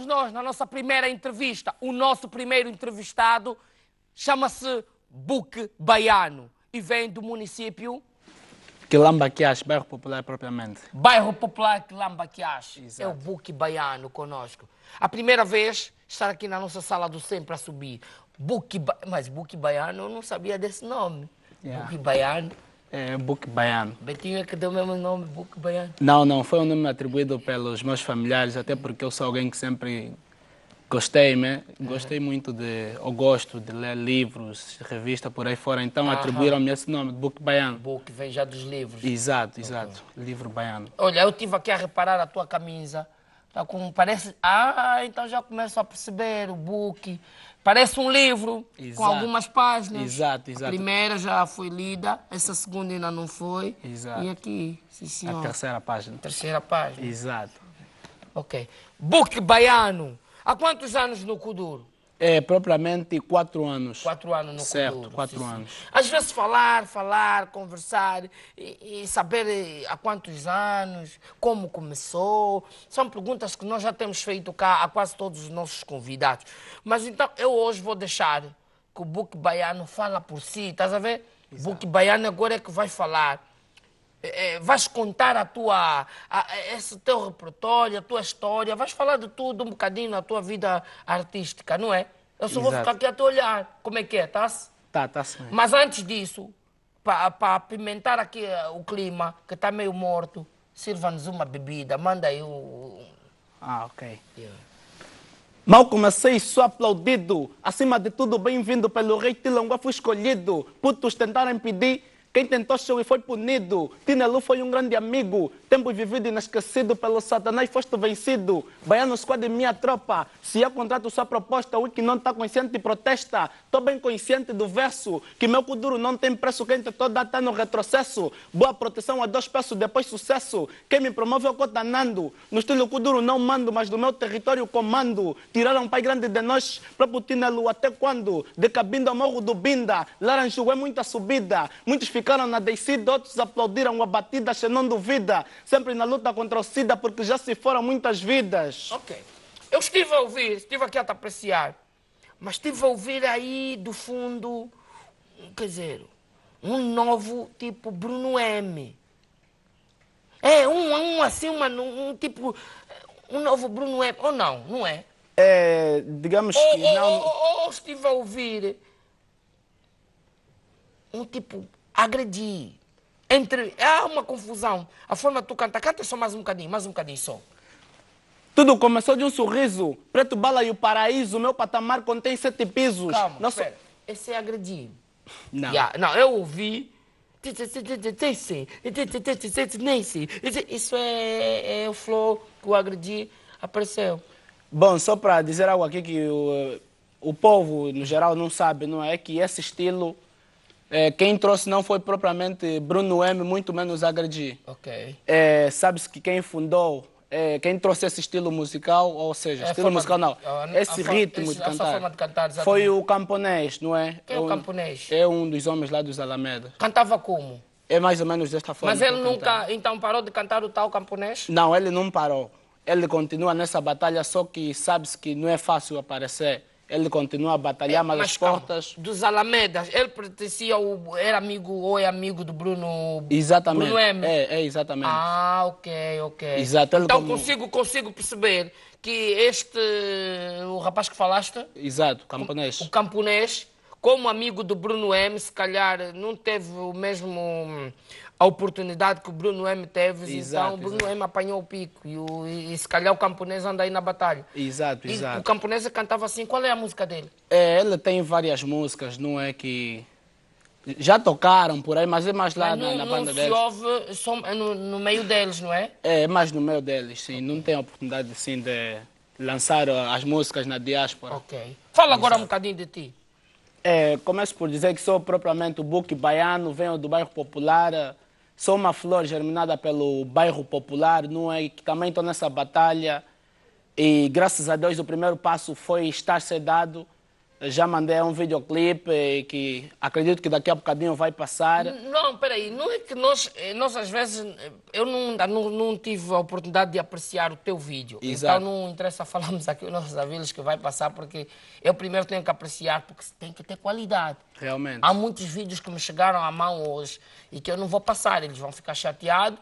dissemos nós na nossa primeira entrevista, o nosso primeiro entrevistado chama-se Buque Baiano e vem do município. Quilambaquias, bairro popular propriamente. Bairro popular Quilambaquias. Exato. É o Buque Baiano conosco. A primeira vez estar aqui na nossa sala do sempre a subir. Buque, ba... mas Buque Baiano, eu não sabia desse nome. Yeah. Buque Baiano. É, Book Baiano. Betinho é que deu o mesmo nome, Book Baiano? Não, não, foi um nome atribuído pelos meus familiares, até porque eu sou alguém que sempre gostei, né? Gostei muito de, ou gosto de ler livros, revistas por aí fora, então atribuíram-me esse nome, Book Baiano. Book, vem já dos livros. Exato, exato, livro baiano. Olha, eu estive aqui a reparar a tua camisa, tá com, parece, ah, então já começo a perceber o Book, Parece um livro, exato. com algumas páginas. Exato, exato. A primeira já foi lida, essa segunda ainda não foi. Exato. E aqui, sim senhor. A terceira página. A terceira página. Exato. Ok. Book Baiano. Há quantos anos no Kuduro? É, propriamente quatro anos. Quatro anos no Certo, quatro sim, anos. Sim. Às vezes falar, falar, conversar e, e, saber eh, há quantos anos, como começou, são perguntas que nós já temos feito cá a quase todos os nossos convidados. Mas então eu hoje vou deixar que o Book Baiano fala por si, estás a ver? Exato. Book Baiano agora é que vai falar é, vais contar a tua, a, esse teu repertório, a tua história, vais falar de tudo um bocadinho na tua vida artística, não é? Eu só Exato. vou ficar aqui a te olhar. Como é que é, tá-se? Tá, tá-se Mas antes disso, para apimentar aqui eh, o clima, que está meio morto, sirva-nos uma bebida, manda aí o... Ah, ok. Yeah. Mal comecei, sou aplaudido. Acima de tudo, bem-vindo pelo rei Tilonga, fui escolhido. Putos tentaram impedir quem tentou e foi punido. Tinelu foi um grande amigo. Tempo vivido inesquecido pelo Satanás, foste vencido. Baiano Squad, minha tropa. Se há contrato sua proposta, o que não está consciente protesta. Estou bem consciente do verso. Que meu kuduro não tem preço. Quem tentou dar está no retrocesso. Boa proteção a dois peços, depois sucesso. Quem me promove é o Cotanando. No estilo kuduro não mando, mas do meu território comando. Tiraram pai grande de nós, próprio Tinelu, é até quando? De Cabinda ao Morro do Binda. é muita subida. Muitos ficaram na descida, outros aplaudiram a batida, chenando vida, sempre na luta contra o SIDA, porque já se foram muitas vidas. Ok. Eu estive a ouvir, estive aqui a te apreciar, mas estive a ouvir aí do fundo, quer dizer, um novo tipo Bruno M. É, um, um assim, uma, um tipo, um novo Bruno M. Ou não, não é? É, digamos ou, que ou, não... Ou, ou estive a ouvir um tipo agredi Entre, há uma confusão. A forma de tu cantar, canta só mais um bocadinho, mais um bocadinho só. Tudo começou de um sorriso. Preto Bala e o Paraíso. Meu patamar contém sete pisos. Calma, Nosso... Esse é agredir. Não. Yeah, não, eu ouvi. Isso é, é, é o flow que o agredir apareceu. Bom, só para dizer algo aqui que o, eh, o povo, no geral, não sabe, não é? Que esse estilo é, quem trouxe não foi propriamente Bruno M, muito menos Agredi. Ok. É, Sabe-se que quem fundou, é, quem trouxe esse estilo musical, ou seja, é estilo musical de, não, a, esse a, ritmo esse, de cantar, de cantar foi o camponês, não é? Quem é, é o camponês? É um dos homens lá dos Alameda. Cantava como? É mais ou menos desta forma. Mas ele nunca, então, parou de cantar o tal camponês? Não, ele não parou. Ele continua nessa batalha, só que sabe-se que não é fácil aparecer. Ele continua a batalhar, é, mas, mas as portas. Dos Alamedas, ele pertencia ao. Era amigo ou é amigo do Bruno. Exatamente. Bruno M. É, é exatamente. Ah, ok, ok. Exato, então como... consigo, consigo perceber que este. O rapaz que falaste. Exato, o camponês. o camponês como amigo do Bruno M, se calhar não teve o mesmo a oportunidade que o Bruno M teve, então exato, então o Bruno exato. M apanhou o pico e, o, e, e, se calhar o camponês anda aí na batalha. Exato, e exato. O camponês cantava assim, qual é a música dele? É, ele tem várias músicas, não é que. Já tocaram por aí, mas é mais lá na, não, banda deles. Não se ouve só no, no, meio deles, não é? É, mais no meio deles, sim. Okay. Não tem a oportunidade, sim, de lançar as músicas na diáspora. Ok. Fala agora exato. um bocadinho de ti. É, começo por dizer que sou propriamente o book baiano, venho do bairro popular, Sou uma flor germinada pelo bairro popular, não é? Que também estou nessa batalha. E graças a Deus o primeiro passo foi estar sedado dado já mandei um videoclipe que acredito que daqui a bocadinho vai passar. Não, peraí, não é que nós, eh, nós às vezes, eh, eu não, não, não tive a oportunidade de apreciar o teu vídeo. Então Exato. Então não interessa falarmos aqui o nosso Avilas que vai passar, porque eu primeiro tenho que apreciar, porque tem que ter qualidade. Realmente. Há muitos vídeos que me chegaram à mão hoje e que eu não vou passar, eles vão ficar chateados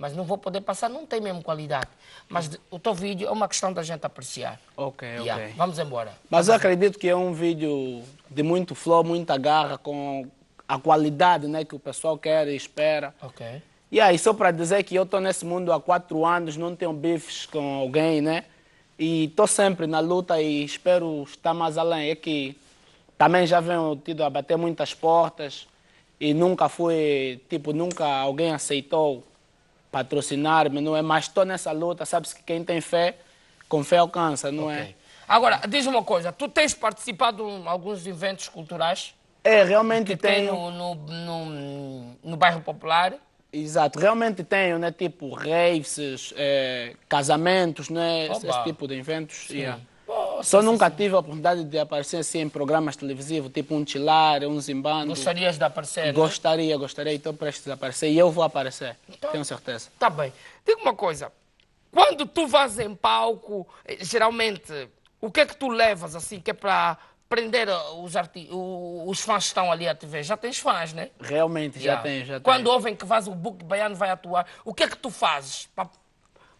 mas não vou poder passar, não tem mesmo qualidade. Mas o teu vídeo é uma questão da gente apreciar. Ok, yeah. ok. Vamos embora. Mas eu acredito que é um vídeo de muito flow, muita garra, com a qualidade né, que o pessoal quer e espera. Ok. Yeah, e aí, só para dizer que eu estou nesse mundo há quatro anos, não tenho bifes com alguém, né? E estou sempre na luta e espero estar mais além. É que também já venho tido a bater muitas portas e nunca fui, tipo, nunca alguém aceitou patrocinar-me, não é? Mas estou nessa luta, sabes que quem tem fé, com fé alcança, não é? okay. é? Agora, diz uma coisa, tu tens participado em alguns eventos culturais? É, realmente tenho. No, no, no, no, bairro popular? Exato, realmente tenho, né? Tipo, raves, é, casamentos, né? Esse tipo de eventos. Sim. Yeah. Só nunca tive a oportunidade de aparecer assim em programas televisivos, tipo um Tilar, um Zimbando. Gostarias de aparecer? Né? Gostaria, né? gostaria. Estou prestes a aparecer e eu vou aparecer, então, tenho certeza. Tá bem. Diga uma coisa. Quando tu vas em palco, eh, geralmente, o que é que tu levas assim, que é para prender eh, os, arti... os fãs que estão ali a te ver. Já tens fãs, né? Realmente, já tens tenho, já Quando ouvem que vas o Book Baiano vai atuar, o que é que tu fazes para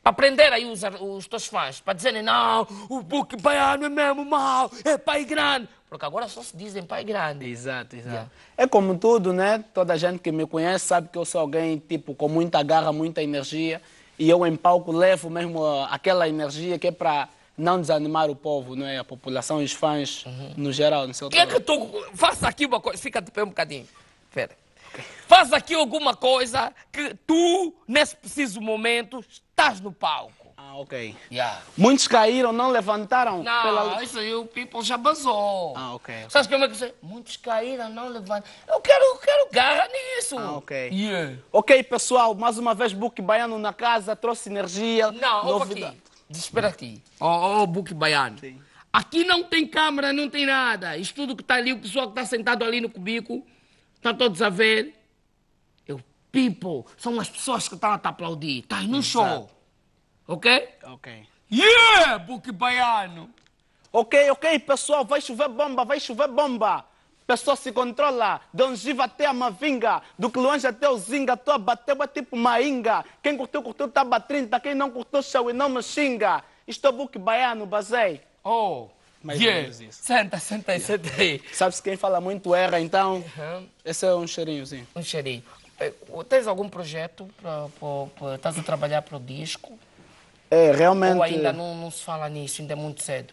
para aprender aí os, os teus fãs, para dizerem, não, o book baiano é mesmo mau, é pai grande. Porque agora só se dizem pai grande. Exato, exato. Yeah. É como tudo, né? Toda a gente que me conhece sabe que eu sou alguém, tipo, com muita garra, muita energia. E eu em palco levo mesmo ah, aquela energia que é para não desanimar o povo, não é? A população e os fãs uhum. no geral. No seu Quer é que tu faça aqui uma coisa? Fica de pé um bocadinho. Espera. Faz aqui alguma coisa que tu, nesse preciso momento, estás no palco. Ah, ok. Yeah. Muitos caíram, não levantaram? Não, pela... isso aí o people já basou. Ah, ok. okay. Sabes como é que você... Muitos caíram, não levantaram. Eu quero, eu quero garra nisso. Ah, ok. Yeah. Ok, pessoal, mais uma vez, Book Baiano na casa, trouxe energia. Não, novidade. aqui. Espera aqui. Ó, oh, oh, oh, Book Baiano. Sim. Aqui não tem câmera, não tem nada. Isto tudo que está ali, o pessoal que está sentado ali no cubículo. Estão tá todos a ver? Eu, people, são as pessoas que estão a te aplaudir. Estás no show. Ok? Ok. Yeah, Buque Baiano! Ok, ok, pessoal, vai chover bomba, vai chover bomba. Pessoal, se controla. De Ongiva até a Mavinga, do Cluanja até o Zinga, tua bateu é tipo Mainga. Quem curtiu, curtiu, taba 30. Quem não curtiu, show e não me xinga. Isto é Buque Baiano, basei. Oh! Mais yeah. ou menos isso. Senta, senta aí, yeah. senta aí. Sabe-se quem fala muito erra, então? Uhum. Esse é um cheirinhozinho. Um cheirinho. Eh, tens algum projeto? Pra, pra, pra, estás a trabalhar para o disco? É, realmente... Ou ainda não, não se fala nisso, ainda é muito cedo?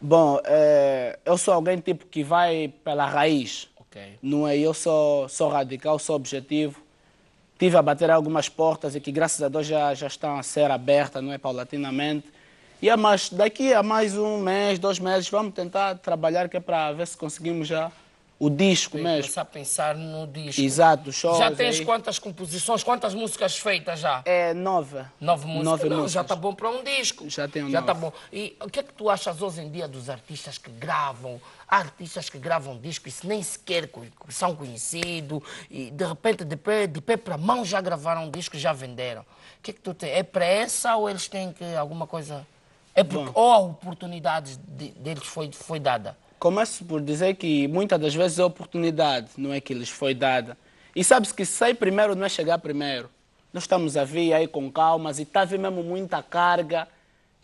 Bom, é, eu sou alguém tipo que vai pela raiz. Ok. Não é? Eu sou, sou radical, sou objetivo. Tive a bater algumas portas e que, graças a Deus, já, já estão a ser abertas, não é? Paulatinamente. Yeah, mas daqui a mais um mês, dois meses, vamos tentar trabalhar que é para ver se conseguimos já o disco mesmo. Começar a pensar no disco. Exato, show. Já tens aí. quantas composições, quantas músicas feitas já? É, nove. Nove músicas? Nove Não, músicas. já está bom para um disco. Já tem Já está bom. E o que é que tu achas hoje em dia dos artistas que gravam? Há artistas que gravam disco e se nem sequer são conhecidos e de repente de pé, de pé para mão já gravaram um disco e já venderam. O que é que tu tem? É pressa ou eles têm que alguma coisa... É porque Bom. ou a oportunidade deles foi, foi dada? Começo por dizer que muitas das vezes a oportunidade não é que lhes foi dada. E sabe-se que sair primeiro não é chegar primeiro. Nós estamos a vir aí com calmas e está a vir mesmo muita carga.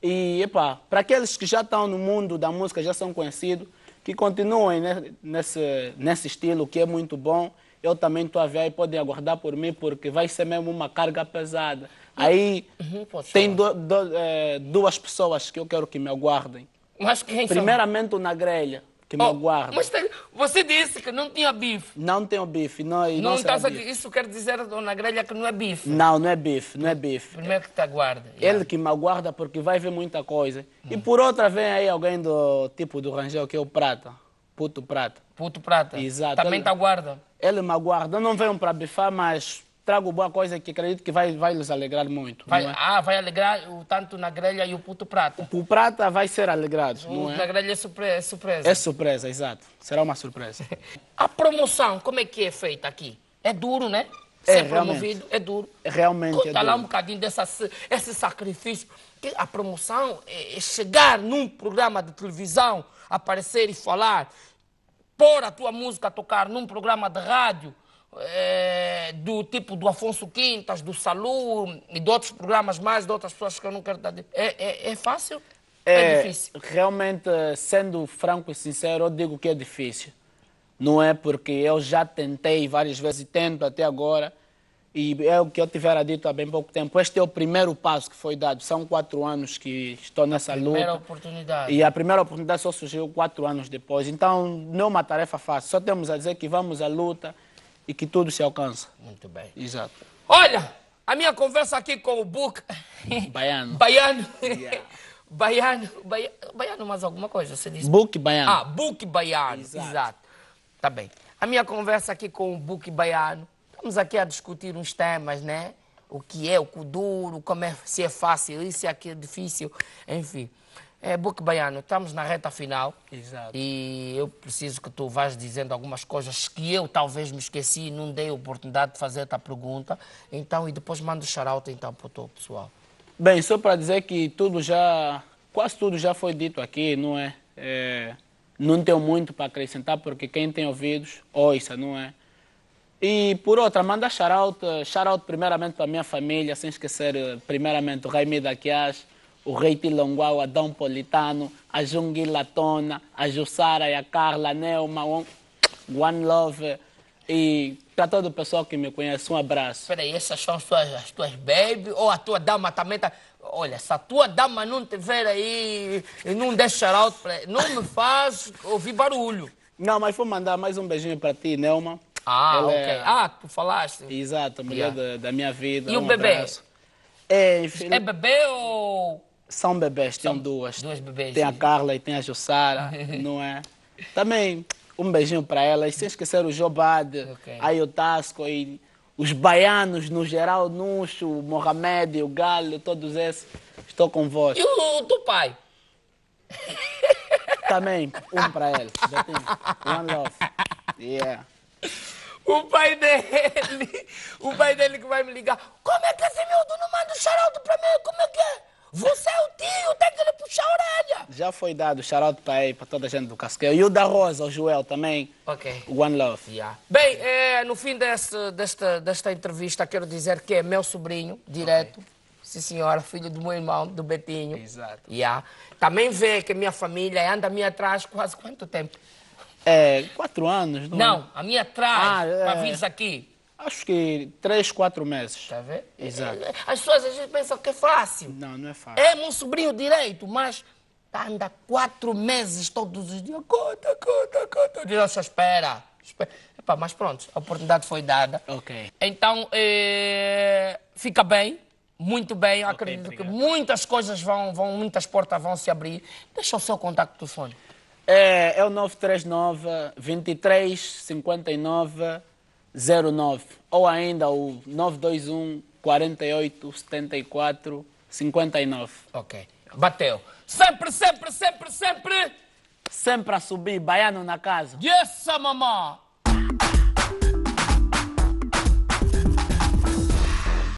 E, epá, para aqueles que já estão no mundo da música, já são conhecidos, que continuem né, nesse, nesse estilo, que é muito bom. Eu também estou a ver aí, podem aguardar por mim, porque vai ser mesmo uma carga pesada. Aí uhum, tem do, do, é, duas pessoas que eu quero que me aguardem. Mas quem Primeiramente são? na grelha, que oh, me aguarda. Mas tem, você disse que não tinha bife. Não tenho bife, não. Não, não está bife. isso quer dizer na grelha que não é bife. Não, não é bife, não é bife. Primeiro é que te aguarda. Ele yeah. que me aguarda porque vai ver muita coisa. Hum. E por outra vem aí alguém do tipo do Rangel que é o Prata. Puto Prata. Puto Prata. Exato. Também ele, te aguarda. Ele me aguarda. Não venho para bifar, mas trago boa coisa que acredito que vai, vai nos alegrar muito. Vai, é? Ah, vai alegrar o tanto na grelha e o puto prata. O, prata vai ser alegrado. O não é? na grelha é, é surpresa. É surpresa, exato. Será uma surpresa. a promoção, como é que é feita aqui? É duro, né? É, ser é, promovido é duro. Realmente é Conta é duro. lá um bocadinho desse esse sacrifício. Que a promoção é, é chegar num programa de televisão, aparecer e falar, pôr a tua música a tocar num programa de rádio, é, do tipo do Afonso Quintas, do Salu e de outros programas mais, de outras pessoas que eu não quero dar. É, é, é, fácil? É, é difícil? Realmente, sendo franco e sincero, eu digo que é difícil. Não é porque eu já tentei várias vezes e tento até agora. E é o que eu tivera dito há bem pouco tempo. Este é o primeiro passo que foi dado. São quatro anos que estou nessa primeira luta. Primeira oportunidade. E a primeira oportunidade só surgiu quatro anos depois. Então, não é uma tarefa fácil. Só temos a dizer que vamos à luta e que tudo se alcança. Muito bem. Exato. Olha, a minha conversa aqui com o Buca. Baiano. Baiano. Yeah. Baiano, baiano, baiano, mais alguma coisa você disse? Book baiano. Ah, book baiano, exato. exato. Tá bem. A minha conversa aqui com o book baiano, estamos aqui a discutir uns temas, né? O que é o duro, como é, se é fácil, isso é que é difícil, enfim. É, Buque Baiano, estamos na reta final. Exato. E eu preciso que tu vás dizendo algumas coisas que eu talvez me esqueci e não dei a oportunidade de fazer esta pergunta. Então, e depois mando o shout então para o teu pessoal. Bem, só para dizer que tudo já, quase tudo já foi dito aqui, não é? é não tenho muito para acrescentar, porque quem tem ouvidos, ouça, não é? E por outra, manda shout-out, shout primeiramente para a minha família, sem esquecer eh, primeiramente o Raimi Daquias, o rei a Dom Politano, a Jungui Latona, a Jussara e a Carla Nelma, né, One, one Love. E para todo o pessoal que me conhece, um abraço. Peraí, essas são as tuas, as tuas baby ou a tua dama também tá... Olha, se a tua dama não tiver aí e não deixar alto, não me faz ouvir barulho. Não, mas vou mandar mais um beijinho para ti, Neuma. Ah, Ela é- ok. É... Ah, tu falaste. Exato, mulher yeah. da, da, minha vida. E um o bebê? Abraço. É, filho... é bebê ou são bebês, São duas. Duas bebês. Tem a Carla e tem a Jussara, não é? Também um beijinho para elas, sem esquecer o Jobad, okay. a Iotasco e os baianos no geral, Nuncho, o Mohamed, o Galho, todos esses. Estou com vós. E o, o teu pai? Também, um para ele. One love. Yeah. O pai dele, o pai dele que vai me ligar. Como é que esse miúdo não manda o um para mim? Como é que é? Você é o tio, tem que lhe puxar a orelha. Já foi dado shout para aí, para toda a gente do Casqueiro. E o da Rosa, o Joel também. Ok. One Love. Yeah. Bem, é, no fim deste, desta, desta entrevista, quero dizer que é meu sobrinho, direto. Okay. Sim, senhora, filho do meu irmão, do Betinho. Exato. Yeah. Também vê que a minha família anda me atrás quase quanto tempo? É, quatro anos. Não, é? não a minha atrás, ah, é... para vir aqui. Acho que três, quatro meses. Está a ver? Exato. É, é, as pessoas às vezes pensam que é fácil. Não, não é fácil. É um sobrinho direito, mas anda quatro meses todos os dias. Conta, conta, conta. Diz, nossa, espera. espera. mas pronto, a oportunidade foi dada. Ok. Então, eh, fica bem. Muito bem, okay, acredito obrigado. que muitas coisas vão, vão, muitas portas vão se abrir. Deixa o seu contato do fone É, é o 939 23 59 09 ou ainda o 921 48 74 59. Ok. Bateu. Sempre, sempre, sempre, sempre. Sempre a subir, baiano na casa. Yes, mamãe.